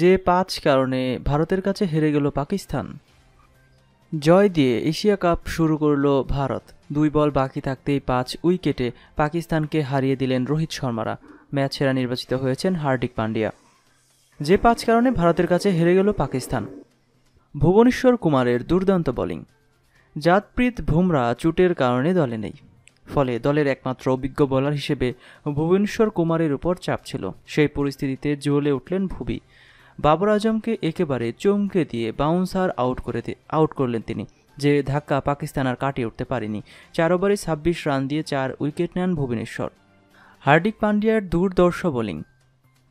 যে পাঁচ কারণে ভারতের কাছে হেরে গেল পাকিস্তান জয় দিয়ে এশিয়া কাপ শুরু করল ভারত দুই বল বাকি থাকতেই পাঁচ উইকেটে পাকিস্তানকে হারিয়ে দিলেন রোহিত শর্মারা ম্যাচ সেরা নির্বাচিত হয়েছেন হার্দিক পান্ডিয়া যে পাঁচ কারণে ভারতের কাছে হেরে গেল পাকিস্তান ভুবনেশ্বর কুমারের দুর্দান্ত বোলিং জাতপ্রীত ভুমরা চুটের কারণে দলে নেই ফলে দলের একমাত্র অভিজ্ঞ বোলার হিসেবে ভুবনেশ্বর কুমারের উপর চাপ ছিল সেই পরিস্থিতিতে জ্বলে উঠলেন ভুবি বাবর আজমকে একেবারে চমকে দিয়ে বাউন্সার আউট করে আউট করলেন তিনি যে ধাক্কা পাকিস্তান আর কাটিয়ে উঠতে পারেনি চার ওভারে ছাব্বিশ রান দিয়ে চার উইকেট নেন ভুবনেশ্বর হার্দিক পান্ডিয়ার দুর্দর্শ বোলিং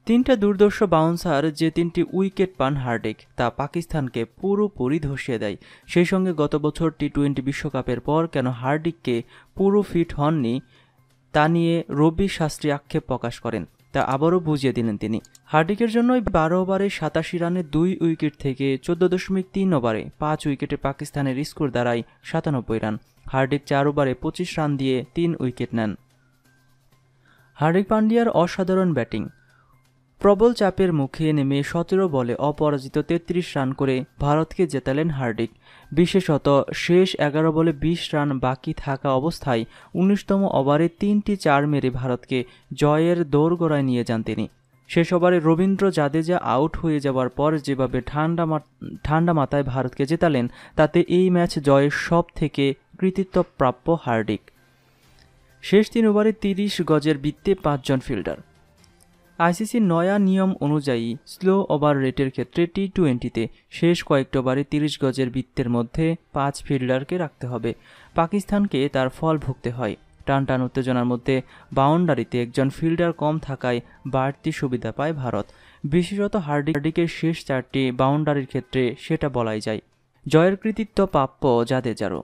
তিনটা দুর্দর্শ বাউন্সার যে তিনটি উইকেট পান হার্ডিক তা পাকিস্তানকে পুরোপুরি ধসিয়ে দেয় সেই সঙ্গে গত বছর টি টোয়েন্টি বিশ্বকাপের পর কেন হার্ডিককে পুরো ফিট হননি তা নিয়ে রবি শাস্ত্রী আক্ষেপ প্রকাশ করেন তা আবারও বুঝিয়ে দিলেন তিনি হার্ডিকের জন্যই বারো ওভারে সাতাশি রানে দুই উইকেট থেকে চোদ্দ দশমিক তিন ওভারে পাঁচ উইকেটে পাকিস্তানের স্কোর দাঁড়ায় সাতানব্বই রান হার্দিক চার ওভারে পঁচিশ রান দিয়ে তিন উইকেট নেন হার্দিক পান্ডিয়ার অসাধারণ ব্যাটিং প্রবল চাপের মুখে নেমে সতেরো বলে অপরাজিত ৩৩ রান করে ভারতকে জেতালেন হার্ডিক বিশেষত শেষ এগারো বলে ২০ রান বাকি থাকা অবস্থায় উনিশতম ওভারে তিনটি চার মেরে ভারতকে জয়ের গড়ায় নিয়ে যান তিনি শেষ ওভারে রবীন্দ্র জাদেজা আউট হয়ে যাওয়ার পর যেভাবে ঠান্ডা ঠান্ডা মাথায় ভারতকে জেতালেন তাতে এই ম্যাচ জয়ের সব থেকে কৃতিত্ব প্রাপ্য হার্ডিক শেষ তিন ওভারে তিরিশ গজের বৃত্তে পাঁচজন ফিল্ডার আইসিসির নয়া নিয়ম অনুযায়ী স্লো ওভার রেটের ক্ষেত্রে টি টোয়েন্টিতে শেষ কয়েকটা বারে তিরিশ গজের বৃত্তের মধ্যে পাঁচ ফিল্ডারকে রাখতে হবে পাকিস্তানকে তার ফল ভুগতে হয় টান টান উত্তেজনার মধ্যে বাউন্ডারিতে একজন ফিল্ডার কম থাকায় বাড়তি সুবিধা পায় ভারত বিশেষত হার্ডিক হার্ডিকের শেষ চারটি বাউন্ডারির ক্ষেত্রে সেটা বলাই যায় জয়ের কৃতিত্ব প্রাপ্য যারো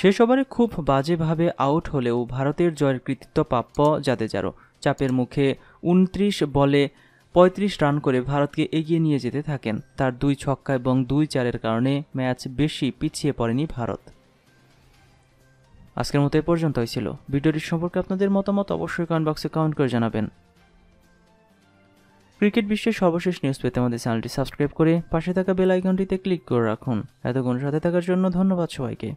শেষ ওভারে খুব বাজেভাবে আউট হলেও ভারতের জয়ের কৃতিত্ব প্রাপ্য যারো চাপের মুখে উনত্রিশ বলে ৩৫ রান করে ভারতকে এগিয়ে নিয়ে যেতে থাকেন তার দুই ছক্কা এবং দুই চারের কারণে ম্যাচ বেশি পিছিয়ে পড়েনি ভারত আজকের মতো এ পর্যন্তই ছিল ভিডিওটি সম্পর্কে আপনাদের মতামত অবশ্যই কমেন্ট বক্সে কমেন্ট করে জানাবেন ক্রিকেট বিশ্বের সর্বশেষ নিউজ পেতে আমাদের চ্যানেলটি সাবস্ক্রাইব করে পাশে থাকা বেল আইকনটিতে ক্লিক করে রাখুন এতক্ষণ সাথে থাকার জন্য ধন্যবাদ সবাইকে